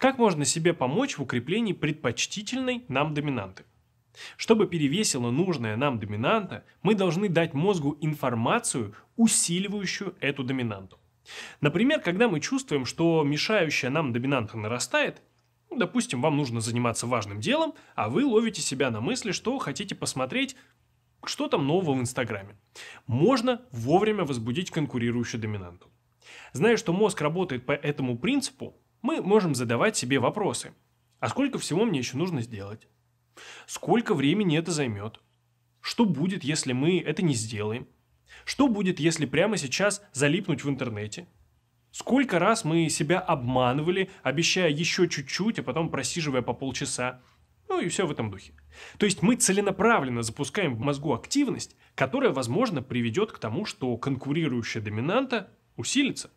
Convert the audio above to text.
Как можно себе помочь в укреплении предпочтительной нам доминанты? Чтобы перевесила нужная нам доминанта, мы должны дать мозгу информацию, усиливающую эту доминанту. Например, когда мы чувствуем, что мешающая нам доминанта нарастает, ну, допустим, вам нужно заниматься важным делом, а вы ловите себя на мысли, что хотите посмотреть, что там нового в Инстаграме. Можно вовремя возбудить конкурирующую доминанту. Зная, что мозг работает по этому принципу, мы можем задавать себе вопросы. А сколько всего мне еще нужно сделать? Сколько времени это займет? Что будет, если мы это не сделаем? Что будет, если прямо сейчас залипнуть в интернете? Сколько раз мы себя обманывали, обещая еще чуть-чуть, а потом просиживая по полчаса? Ну и все в этом духе. То есть мы целенаправленно запускаем в мозгу активность, которая, возможно, приведет к тому, что конкурирующая доминанта усилится.